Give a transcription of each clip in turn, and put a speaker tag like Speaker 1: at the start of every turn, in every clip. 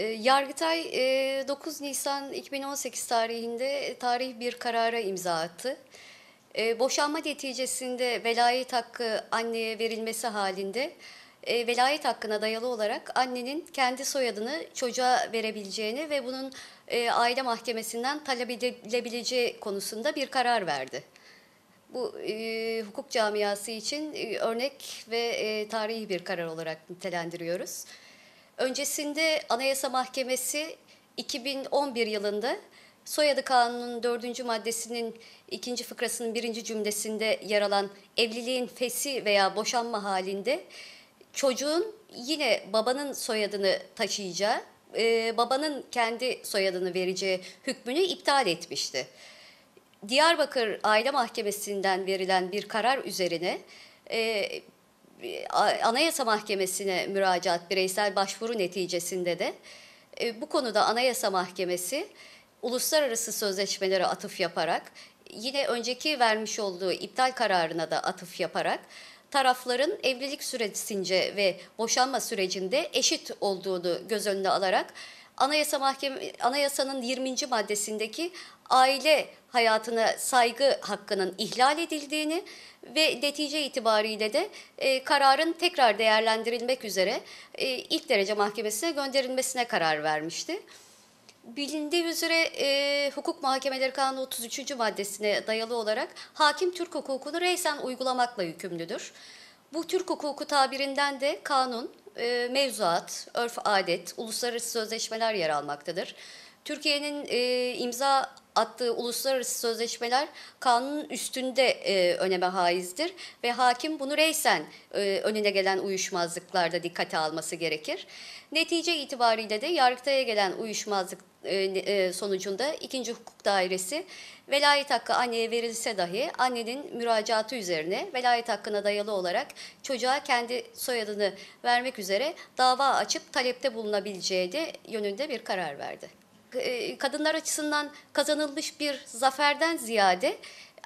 Speaker 1: Ee, Yargıtay 9 e, Nisan 2018 tarihinde e, tarih bir karara imza attı. E, boşanma neticesinde velayet hakkı anneye verilmesi halinde velayet hakkına dayalı olarak annenin kendi soyadını çocuğa verebileceğini ve bunun aile mahkemesinden talep edilebileceği konusunda bir karar verdi. Bu e, hukuk camiası için örnek ve e, tarihi bir karar olarak nitelendiriyoruz. Öncesinde Anayasa Mahkemesi 2011 yılında soyadı kanunun dördüncü maddesinin ikinci fıkrasının birinci cümlesinde yer alan evliliğin fesi veya boşanma halinde çocuğun yine babanın soyadını taşıyacağı, e, babanın kendi soyadını vereceği hükmünü iptal etmişti. Diyarbakır Aile Mahkemesi'nden verilen bir karar üzerine e, Anayasa Mahkemesi'ne müracaat bireysel başvuru neticesinde de e, bu konuda Anayasa Mahkemesi uluslararası sözleşmelere atıf yaparak yine önceki vermiş olduğu iptal kararına da atıf yaparak tarafların evlilik süresince ve boşanma sürecinde eşit olduğunu göz önüne alarak Anayasa Mahkeme Anayasanın 20. maddesindeki aile hayatına saygı hakkının ihlal edildiğini ve netice itibariyle de e, kararın tekrar değerlendirilmek üzere e, ilk derece mahkemesine gönderilmesine karar vermişti. Bilindiği üzere e, hukuk mahkemeleri kanunu 33. maddesine dayalı olarak hakim Türk hukukunu reysen uygulamakla yükümlüdür. Bu Türk hukuku tabirinden de kanun, e, mevzuat, örf adet, uluslararası sözleşmeler yer almaktadır. Türkiye'nin e, imza attığı uluslararası sözleşmeler kanunun üstünde e, öneme haizdir ve hakim bunu reysen e, önüne gelen uyuşmazlıklarda dikkate alması gerekir. Netice itibariyle de yargıtaya gelen uyuşmazlık e, e, sonucunda ikinci hukuk dairesi velayet hakkı anneye verilse dahi annenin müracaatı üzerine velayet hakkına dayalı olarak çocuğa kendi soyadını vermek üzere dava açıp talepte bulunabileceği de yönünde bir karar verdi. E, kadınlar açısından kazanılmış bir zaferden ziyade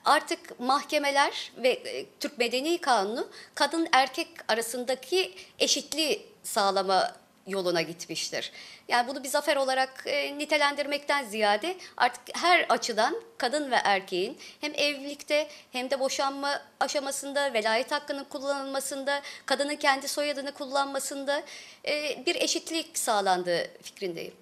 Speaker 1: artık mahkemeler ve e, Türk Medeni Kanunu kadın erkek arasındaki eşitliği sağlama yoluna gitmiştir. Yani bunu bir zafer olarak e, nitelendirmekten ziyade artık her açıdan kadın ve erkeğin hem evlilikte hem de boşanma aşamasında velayet hakkının kullanılmasında, kadının kendi soyadını kullanmasında e, bir eşitlik sağlandığı fikrindeyim.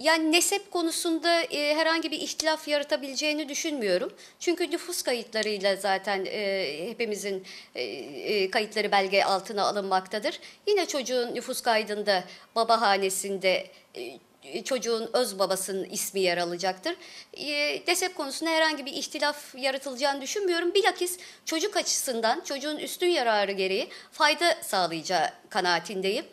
Speaker 1: Yani nesep konusunda e, herhangi bir ihtilaf yaratabileceğini düşünmüyorum. Çünkü nüfus kayıtlarıyla zaten e, hepimizin e, e kayıtları belge altına alınmaktadır. Yine çocuğun nüfus kaydında baba hanesinde e, e, çocuğun öz babasının ismi yer alacaktır. E, DESEP konusunda herhangi bir ihtilaf yaratılacağını düşünmüyorum. Bilakis çocuk açısından çocuğun üstün yararı gereği fayda sağlayacağı kanaatindeyim.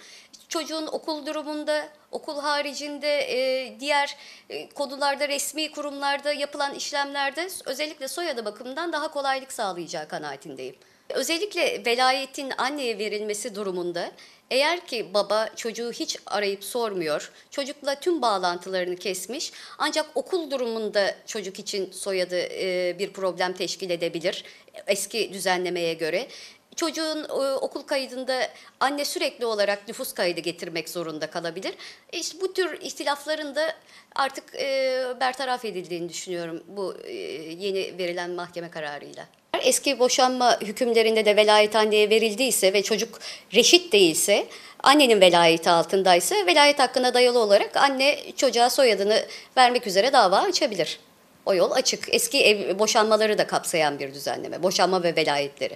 Speaker 1: Çocuğun okul durumunda, okul haricinde e, diğer e, konularda, resmi kurumlarda yapılan işlemlerde özellikle soyadı bakımından daha kolaylık sağlayacağı kanaatindeyim. Özellikle velayetin anneye verilmesi durumunda eğer ki baba çocuğu hiç arayıp sormuyor, çocukla tüm bağlantılarını kesmiş ancak okul durumunda çocuk için soyadı e, bir problem teşkil edebilir eski düzenlemeye göre. Çocuğun e, okul kaydında anne sürekli olarak nüfus kaydı getirmek zorunda kalabilir. E, işte bu tür ihtilafların da artık e, bertaraf edildiğini düşünüyorum bu e, yeni verilen mahkeme kararıyla. Eski boşanma hükümlerinde de velayet anneye verildiyse ve çocuk reşit değilse annenin velayeti altındaysa velayet hakkına dayalı olarak anne çocuğa soyadını vermek üzere dava açabilir. O yol açık. Eski ev boşanmaları da kapsayan bir düzenleme. Boşanma ve velayetleri.